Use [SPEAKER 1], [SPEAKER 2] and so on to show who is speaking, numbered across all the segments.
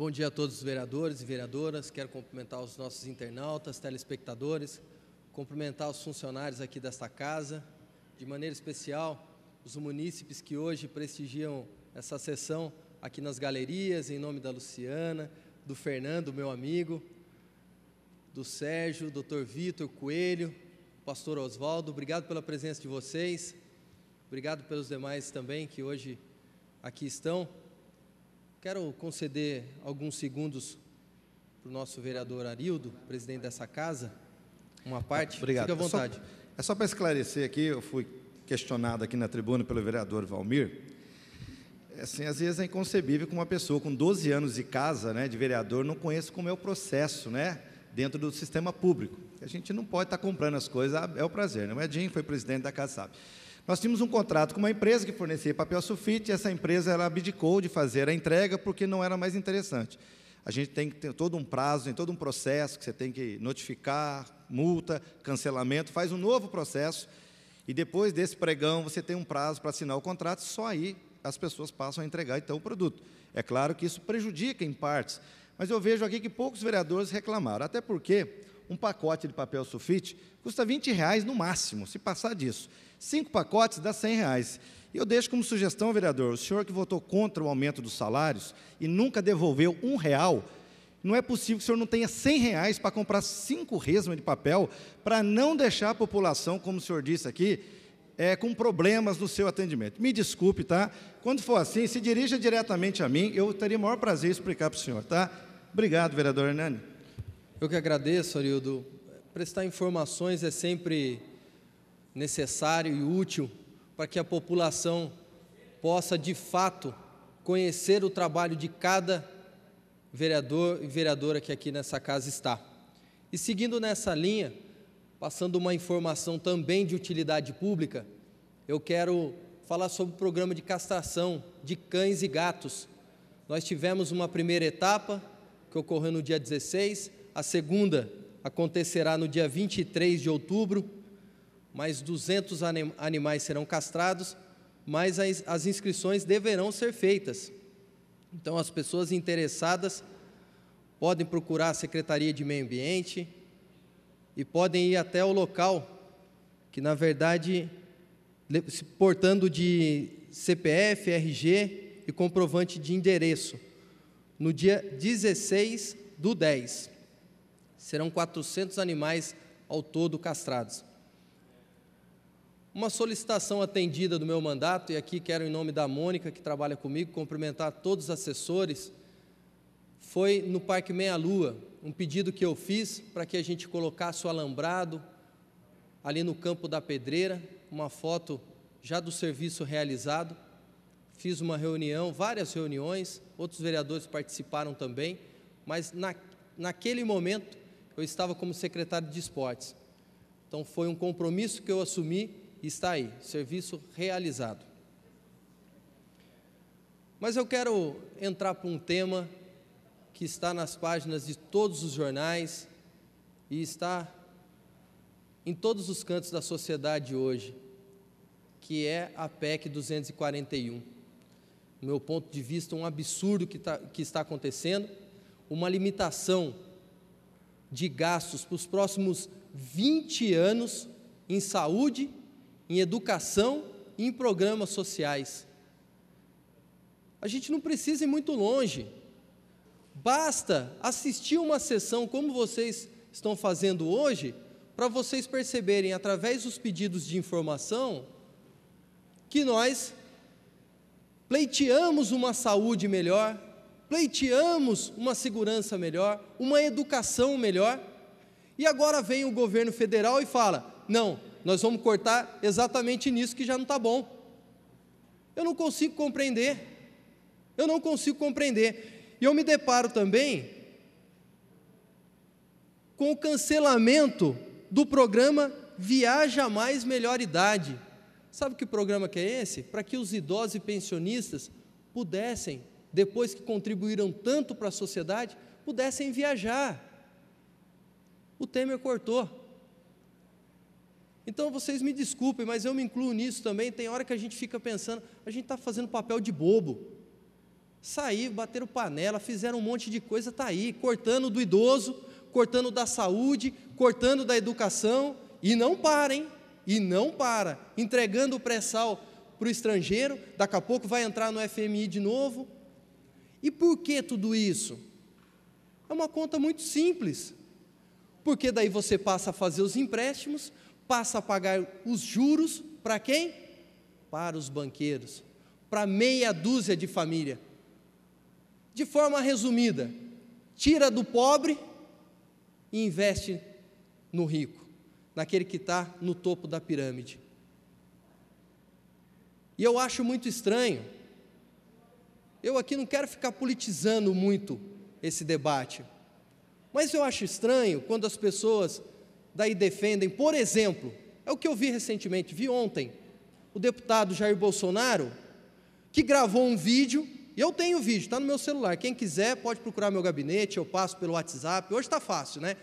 [SPEAKER 1] Bom dia a todos os vereadores e vereadoras. Quero cumprimentar os nossos internautas, telespectadores, cumprimentar os funcionários aqui desta casa, de maneira especial os munícipes que hoje prestigiam essa sessão aqui nas galerias, em nome da Luciana, do Fernando, meu amigo, do Sérgio, doutor Vitor Coelho, pastor Oswaldo. Obrigado pela presença de vocês. Obrigado pelos demais também que hoje aqui estão. Quero conceder alguns segundos para o nosso vereador Arildo, presidente dessa casa,
[SPEAKER 2] uma parte. Obrigado. Fique à é vontade. É só, é só para esclarecer aqui, eu fui questionado aqui na tribuna pelo vereador Valmir. É assim, às vezes é inconcebível que uma pessoa com 12 anos de casa, né, de vereador, não conheça como é o processo, né, dentro do sistema público. A gente não pode estar tá comprando as coisas, é o prazer, né? Edinho Jim foi presidente da casa, sabe? Nós tínhamos um contrato com uma empresa que fornecia papel sulfite, e essa empresa ela abdicou de fazer a entrega porque não era mais interessante. A gente tem que ter todo um prazo, tem todo um processo que você tem que notificar, multa, cancelamento, faz um novo processo e depois desse pregão você tem um prazo para assinar o contrato, só aí as pessoas passam a entregar então o produto. É claro que isso prejudica em partes, mas eu vejo aqui que poucos vereadores reclamaram, até porque um pacote de papel sulfite custa 20 reais no máximo, se passar disso. Cinco pacotes dá 100 reais. E eu deixo como sugestão, vereador, o senhor que votou contra o aumento dos salários e nunca devolveu um real, não é possível que o senhor não tenha 100 reais para comprar cinco resmas de papel para não deixar a população, como o senhor disse aqui, é, com problemas no seu atendimento. Me desculpe, tá? Quando for assim, se dirija diretamente a mim, eu teria o maior prazer em explicar para o senhor, tá? Obrigado, vereador Hernani. Eu que agradeço, Arildo. Prestar
[SPEAKER 1] informações é sempre necessário e útil para que a população possa, de fato, conhecer o trabalho de cada vereador e vereadora que aqui nessa casa está. E seguindo nessa linha, passando uma informação também de utilidade pública, eu quero falar sobre o programa de castração de cães e gatos. Nós tivemos uma primeira etapa, que ocorreu no dia 16, a segunda acontecerá no dia 23 de outubro. Mais 200 anim animais serão castrados, mas as, as inscrições deverão ser feitas. Então, as pessoas interessadas podem procurar a Secretaria de Meio Ambiente e podem ir até o local, que na verdade, portando de CPF, RG e comprovante de endereço, no dia 16 do 10 serão 400 animais ao todo castrados. Uma solicitação atendida do meu mandato, e aqui quero, em nome da Mônica, que trabalha comigo, cumprimentar todos os assessores, foi no Parque Meia Lua, um pedido que eu fiz para que a gente colocasse o alambrado ali no campo da pedreira, uma foto já do serviço realizado. Fiz uma reunião, várias reuniões, outros vereadores participaram também, mas na, naquele momento eu estava como secretário de esportes. Então foi um compromisso que eu assumi e está aí, serviço realizado. Mas eu quero entrar para um tema que está nas páginas de todos os jornais e está em todos os cantos da sociedade hoje, que é a PEC 241. Do meu ponto de vista, um absurdo que, tá, que está acontecendo, uma limitação de gastos para os próximos 20 anos em saúde, em educação e em programas sociais. A gente não precisa ir muito longe. Basta assistir uma sessão como vocês estão fazendo hoje, para vocês perceberem, através dos pedidos de informação, que nós pleiteamos uma saúde melhor, pleiteamos uma segurança melhor, uma educação melhor, e agora vem o governo federal e fala: não, nós vamos cortar exatamente nisso que já não está bom. Eu não consigo compreender. Eu não consigo compreender. E eu me deparo também com o cancelamento do programa Viaja Mais Melhor Idade. Sabe que programa que é esse? Para que os idosos e pensionistas pudessem depois que contribuíram tanto para a sociedade, pudessem viajar. O Temer cortou. Então vocês me desculpem, mas eu me incluo nisso também. Tem hora que a gente fica pensando, a gente está fazendo papel de bobo. Saí, bateram panela, fizeram um monte de coisa, está aí, cortando do idoso, cortando da saúde, cortando da educação, e não para, hein? E não para. Entregando o pré-sal para o estrangeiro, daqui a pouco vai entrar no FMI de novo, e por que tudo isso? É uma conta muito simples. Porque daí você passa a fazer os empréstimos, passa a pagar os juros para quem? Para os banqueiros, para meia dúzia de família. De forma resumida, tira do pobre e investe no rico, naquele que está no topo da pirâmide. E eu acho muito estranho eu aqui não quero ficar politizando muito esse debate, mas eu acho estranho quando as pessoas daí defendem, por exemplo, é o que eu vi recentemente, vi ontem, o deputado Jair Bolsonaro, que gravou um vídeo, e eu tenho o vídeo, está no meu celular. Quem quiser pode procurar meu gabinete, eu passo pelo WhatsApp, hoje está fácil, né?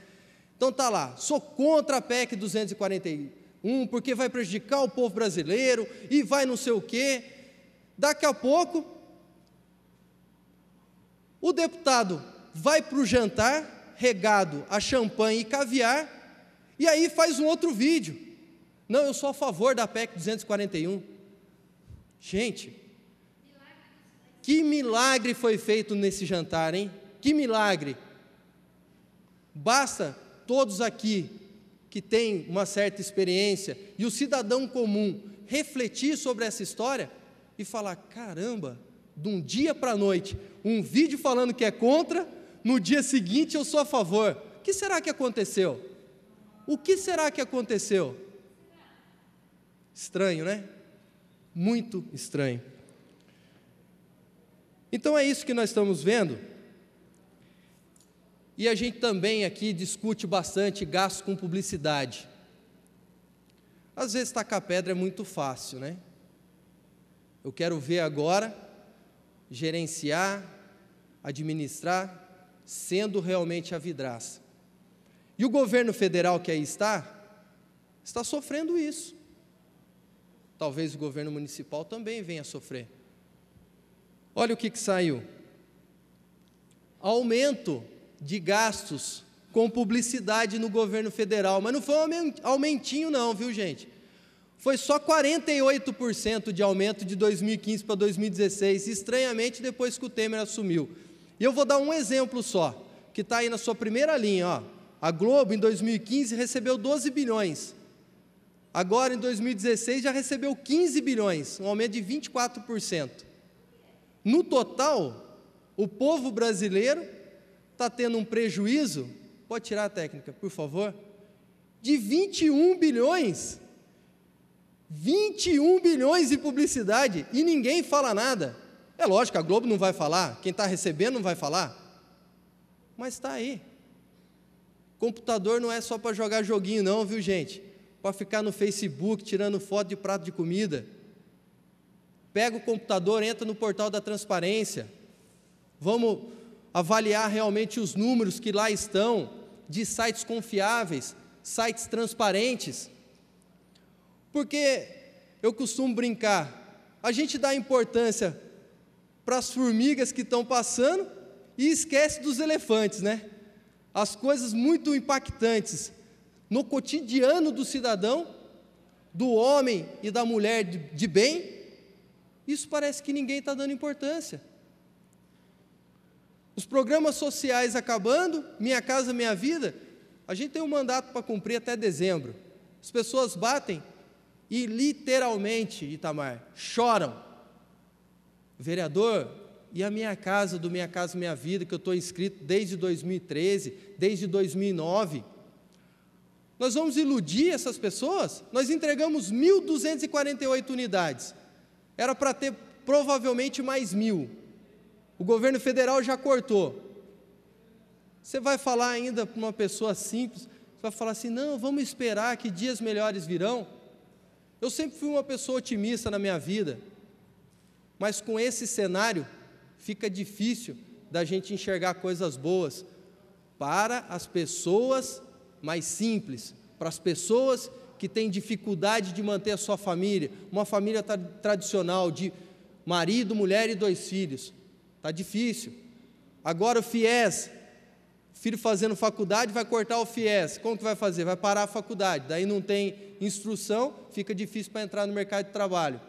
[SPEAKER 1] Então tá lá, sou contra a PEC 241, porque vai prejudicar o povo brasileiro e vai não sei o quê. Daqui a pouco, o deputado vai para o jantar regado a champanhe e caviar e aí faz um outro vídeo. Não, eu sou a favor da PEC 241. Gente, que milagre foi feito nesse jantar, hein? Que milagre! Basta todos aqui que têm uma certa experiência e o cidadão comum refletir sobre essa história e falar: caramba, de um dia para a noite, um vídeo falando que é contra, no dia seguinte eu sou a favor. O que será que aconteceu? O que será que aconteceu? Estranho, né? Muito estranho. Então é isso que nós estamos vendo. E a gente também aqui discute bastante gasto com publicidade. Às vezes tacar pedra é muito fácil, né? Eu quero ver agora gerenciar, administrar, sendo realmente a vidraça. E o governo federal que aí está, está sofrendo isso. Talvez o governo municipal também venha sofrer. Olha o que, que saiu: aumento de gastos com publicidade no governo federal. Mas não foi um aumentinho, não, viu, gente? Foi só 48% de aumento de 2015 para 2016, estranhamente depois que o Temer assumiu. E eu vou dar um exemplo só, que está aí na sua primeira linha. Ó. A Globo, em 2015, recebeu 12 bilhões. Agora, em 2016, já recebeu 15 bilhões, um aumento de 24%. No total, o povo brasileiro está tendo um prejuízo, pode tirar a técnica, por favor, de 21 bilhões 21 bilhões de publicidade e ninguém fala nada. É lógico, a Globo não vai falar, quem está recebendo não vai falar, mas está aí. Computador não é só para jogar joguinho, não, viu, gente? Para ficar no Facebook tirando foto de prato de comida. Pega o computador, entra no portal da transparência. Vamos avaliar realmente os números que lá estão de sites confiáveis, sites transparentes. Porque eu costumo brincar, a gente dá importância para as formigas que estão passando e esquece dos elefantes, né? As coisas muito impactantes no cotidiano do cidadão, do homem e da mulher de, de bem, isso parece que ninguém está dando importância. Os programas sociais acabando, Minha Casa Minha Vida, a gente tem um mandato para cumprir até dezembro. As pessoas batem e literalmente, Itamar, choram. Vereador, e a minha casa, do Minha Casa Minha Vida, que eu estou inscrito desde 2013, desde 2009. Nós vamos iludir essas pessoas? Nós entregamos 1.248 unidades. Era para ter provavelmente mais mil. O governo federal já cortou. Você vai falar ainda para uma pessoa simples, você vai falar assim: não, vamos esperar que dias melhores virão. Eu sempre fui uma pessoa otimista na minha vida, mas com esse cenário fica difícil da gente enxergar coisas boas para as pessoas mais simples, para as pessoas que têm dificuldade de manter a sua família, uma família tra tradicional de marido, mulher e dois filhos. Está difícil. Agora o FIES filho fazendo faculdade, vai cortar o FIES. Como que vai fazer? Vai parar a faculdade. Daí não tem instrução, fica difícil para entrar no mercado de trabalho.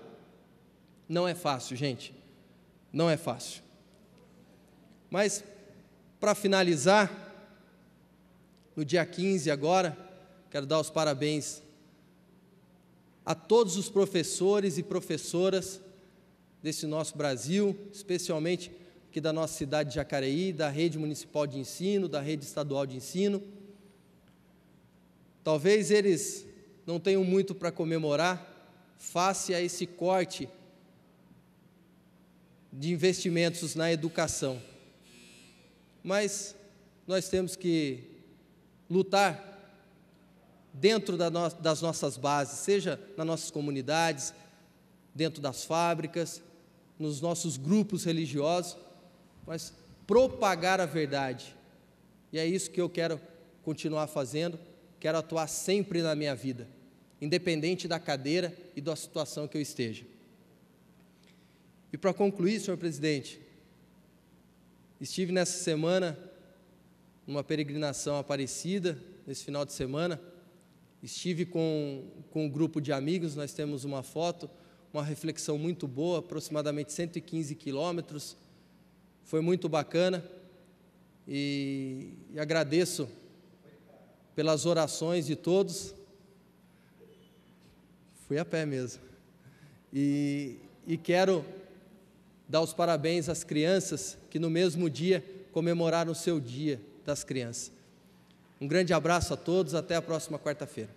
[SPEAKER 1] Não é fácil, gente. Não é fácil. Mas, para finalizar, no dia 15 agora, quero dar os parabéns a todos os professores e professoras desse nosso Brasil, especialmente aqui da nossa cidade de Jacareí, da rede municipal de ensino, da rede estadual de ensino. Talvez eles não tenham muito para comemorar face a esse corte de investimentos na educação. Mas nós temos que lutar dentro das nossas bases, seja nas nossas comunidades, dentro das fábricas, nos nossos grupos religiosos, mas propagar a verdade. E é isso que eu quero continuar fazendo, quero atuar sempre na minha vida, independente da cadeira e da situação que eu esteja. E para concluir, senhor presidente, estive nessa semana numa peregrinação aparecida, nesse final de semana, estive com, com um grupo de amigos, nós temos uma foto, uma reflexão muito boa, aproximadamente 115 quilômetros, foi muito bacana e, e agradeço pelas orações de todos. Fui a pé mesmo. E, e quero dar os parabéns às crianças que no mesmo dia comemoraram o seu dia das crianças. Um grande abraço a todos, até a próxima quarta-feira.